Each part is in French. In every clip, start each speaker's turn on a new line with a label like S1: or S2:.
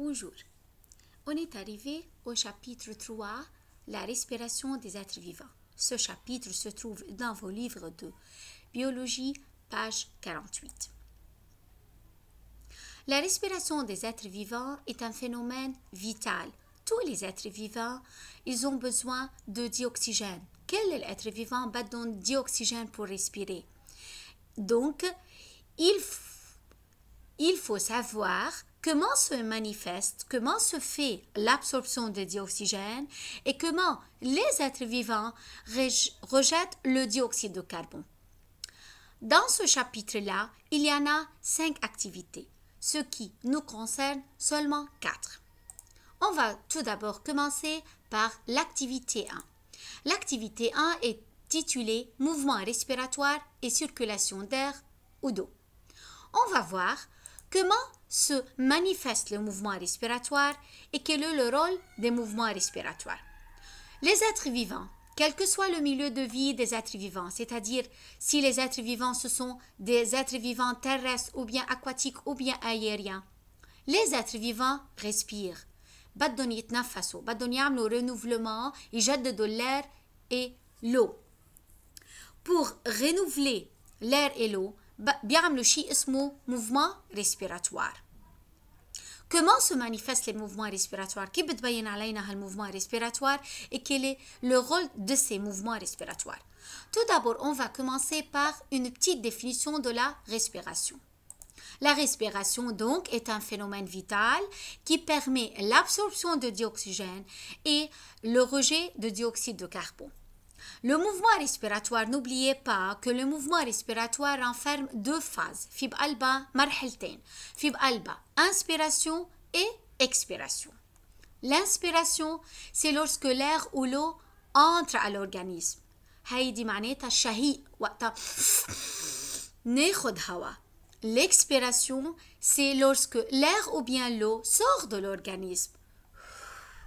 S1: Bonjour. On est arrivé au chapitre 3, la respiration des êtres vivants. Ce chapitre se trouve dans vos livres de biologie, page 48. La respiration des êtres vivants est un phénomène vital. Tous les êtres vivants, ils ont besoin de dioxygène. Quel est l'être vivant a bah, dioxygène pour respirer Donc, il, il faut savoir comment se manifeste, comment se fait l'absorption de dioxygène et comment les êtres vivants rejettent le dioxyde de carbone. Dans ce chapitre-là, il y en a cinq activités, ce qui nous concerne seulement quatre. On va tout d'abord commencer par l'activité 1. L'activité 1 est titulée Mouvement respiratoire et circulation d'air ou d'eau. On va voir comment se manifeste le mouvement respiratoire et quel est le rôle des mouvements respiratoires. Les êtres vivants, quel que soit le milieu de vie des êtres vivants, c'est-à-dire si les êtres vivants ce sont des êtres vivants terrestres ou bien aquatiques ou bien aériens, les êtres vivants respirent. بدهم يتنفسوا بدهم يعملوا de de l'air et l'eau pour renouveler l'air et l'eau بيعملوا شيء اسمه mouvement respiratoire Comment se manifestent les mouvements respiratoires Qui dans le mouvement respiratoire et quel est le rôle de ces mouvements respiratoires Tout d'abord, on va commencer par une petite définition de la respiration. La respiration donc est un phénomène vital qui permet l'absorption de dioxygène et le rejet de dioxyde de carbone. Le mouvement respiratoire, n'oubliez pas que le mouvement respiratoire renferme deux phases. Fib alba, marheltain. Fib alba, inspiration et expiration. L'inspiration, c'est lorsque l'air ou l'eau entre à l'organisme. Haydi maneta الشهيق وقتها L'expiration, c'est lorsque l'air ou bien l'eau sort de l'organisme.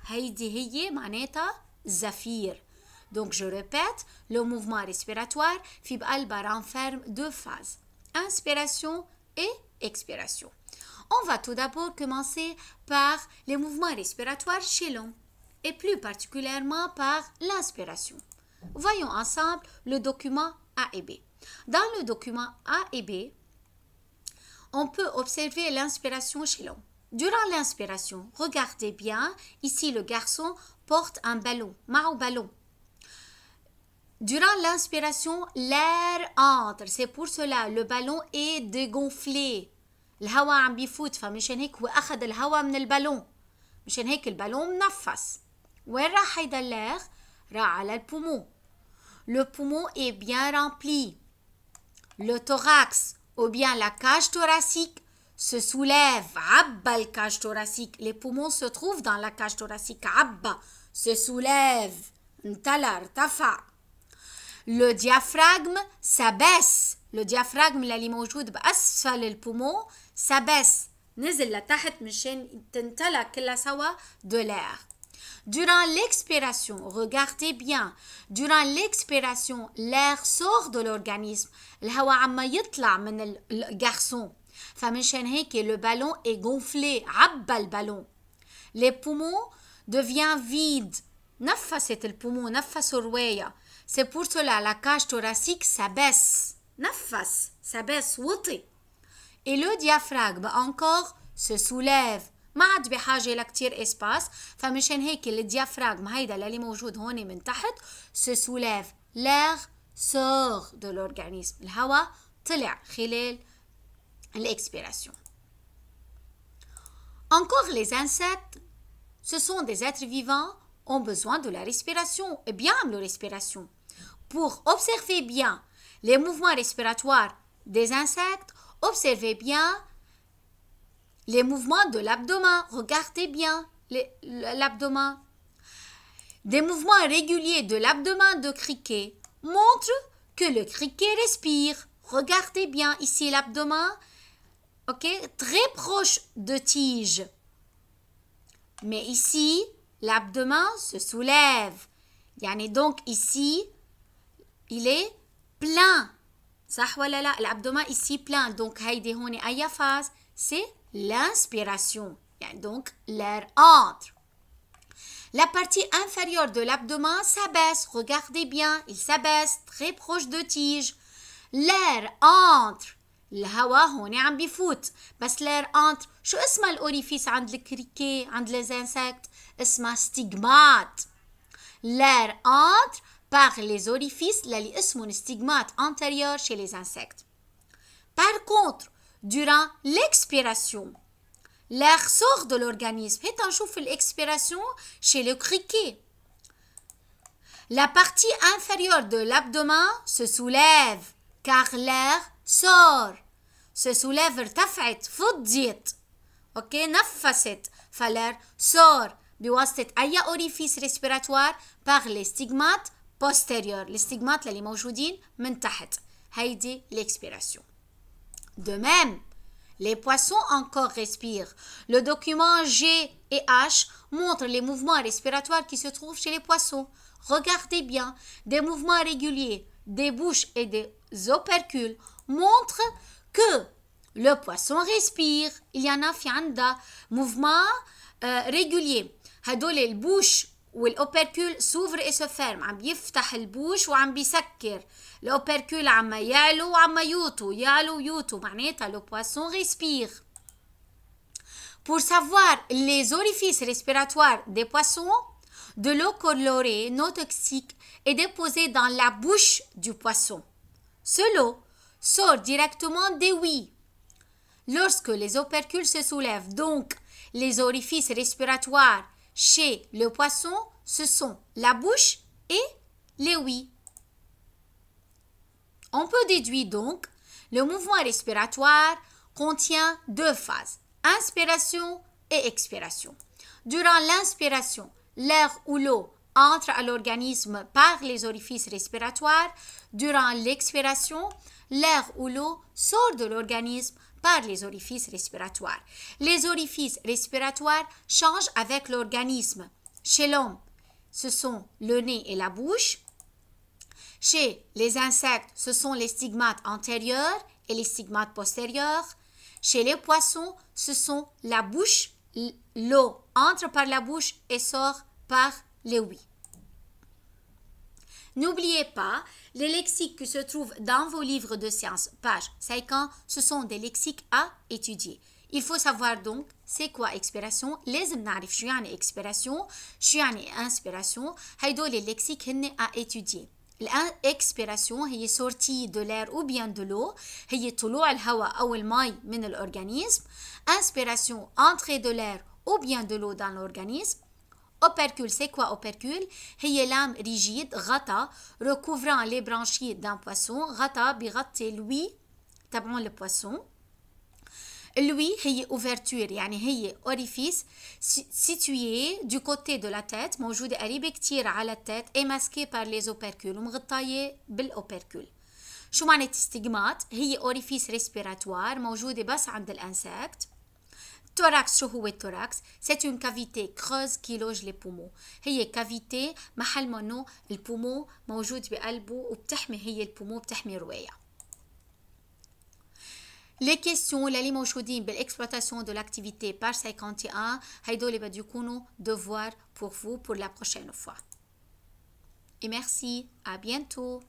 S1: Haydi هي maneta zafir » Donc je répète, le mouvement respiratoire, Fib alba renferme deux phases, inspiration et expiration. On va tout d'abord commencer par les mouvements respiratoires chez l'homme et plus particulièrement par l'inspiration. Voyons ensemble le document A et B. Dans le document A et B, on peut observer l'inspiration chez l'homme. Durant l'inspiration, regardez bien, ici le garçon porte un ballon, mao ballon, Durant l'inspiration, l'air entre. C'est pour cela le ballon est dégonflé. الهواء عم بيفوت فمشان هيك هو أخذ ballon. من ballon. مشان هيك le ballon وين راح هيدا اللاغ؟ راح على البومون Le poumon est bien rempli. Le thorax ou bien la cage thoracique se soulève. Abba le cage thoracique. Les poumons se trouvent dans la cage thoracique. Abba se soulève. Ntala, tafa. لو ديافراغم سبس لو ديافراغم اللي موجود بأسفل البومون سبس نزل لتحت مشان تنطلق كلها سوا دو لير Durant l'expiration, regardez bien, durant l'expiration, l'air sort de l'organisme. الهواء عم يطلع من الجارسون فمنشان هيك le ballon est gonflé, عبى البالون. Les poumons devient vide. نفست البومون نفسوا رواية. C'est pour cela la cage thoracique s'abaisse. Nafas s'abaisse, Woté. Et le diaphragme encore se soulève. ما عاد بحاجة لكتير espace فمشان هيك le هيدا اللي موجود هون من تحت se soulève. L'air sort de l'organisme. الهواء طلع خلال l'expiration. Encore les insectes, ce sont des êtres vivants ont besoin de la respiration et eh bien de la respiration. Pour observer bien les mouvements respiratoires des insectes, observez bien les mouvements de l'abdomen. Regardez bien l'abdomen. Des mouvements réguliers de l'abdomen de criquet montrent que le criquet respire. Regardez bien ici l'abdomen, ok, très proche de tige. Mais ici, l'abdomen se soulève. est donc ici, il est plein. L'abdomen ici plein. Donc, c'est l'inspiration. Donc, l'air entre. La partie inférieure de l'abdomen s'abaisse. Regardez bien, il s'abaisse très proche de tige. L'air entre. L'air entre l'air شو par les orifices للي اسمهم stigmates antérieurs chez les insectes. Par contre, durant l'expiration, l'air sort de l'organisme. Et on l'expiration chez le criquet. La partie inférieure de l'abdomen se soulève car l'air sort se soulève ارتفعت ok neuf نفست faler, sort بواسطه أي respiratoire, ريسبيراتوار les stigmates stigmates Les stigmates اللي sont en تحت هيدي l'expiration De même, les poissons encore respirent. Le document G et H montre les mouvements respiratoires qui se trouvent chez les poissons. Regardez bien, des mouvements réguliers des bouches et des opercules montrent que le poisson respire. Il y en a fianda. Mouvement euh, régulier. Hadole le bouche ou l'opercule s'ouvre et se ferme. Am yiftah le bouche ou am L'opercule il yalo ou le poisson respire. Pour savoir les orifices respiratoires des poissons, de l'eau colorée non toxique est déposée dans la bouche du poisson. Ce lot sort directement des oui. Lorsque les opercules se soulèvent, donc les orifices respiratoires chez le poisson, ce sont la bouche et les oui. On peut déduire donc le mouvement respiratoire contient deux phases, inspiration et expiration. Durant l'inspiration, l'air ou l'eau entre à l'organisme par les orifices respiratoires durant l'expiration, l'air ou l'eau sort de l'organisme par les orifices respiratoires. Les orifices respiratoires changent avec l'organisme. Chez l'homme, ce sont le nez et la bouche. Chez les insectes, ce sont les stigmates antérieurs et les stigmates postérieurs. Chez les poissons, ce sont la bouche, l'eau entre par la bouche et sort par les oui. N'oubliez pas, les lexiques qui se trouvent dans vos livres de sciences, page 50, ce sont des lexiques à étudier. Il faut savoir donc c'est quoi expiration, les نعرف شو expiration, شو يعني inspiration, les les lexiques à étudier. L'expiration de sortie de l'air ou bien de l'eau هي l'eau ou او المي من l'organisme. Inspiration, entrée de l'air ou bien de l'eau dans l'organisme Opercule, c'est quoi opercule une lame rigide, rata recouvrant les branchies d'un poisson. rata c'est lui, tapant le poisson. Lui, هي ouverture, يعني orifice situé du côté de la tête, à l'arrière à la tête et masqué par les opercules ومغطاية بالأوبركول. شو معنى stigmate, هي orifice respiratoire موجود بس عند l'insecte thorax thorax c'est une cavité creuse qui loge les poumons une cavité poumons, ما نو البومو موجود بقلبه وبتحمي les poumons بتحمي رواية les questions les موجودين l'exploitation de l'activité par 51 vous بديكونوا devoir pour vous pour la prochaine fois et merci à bientôt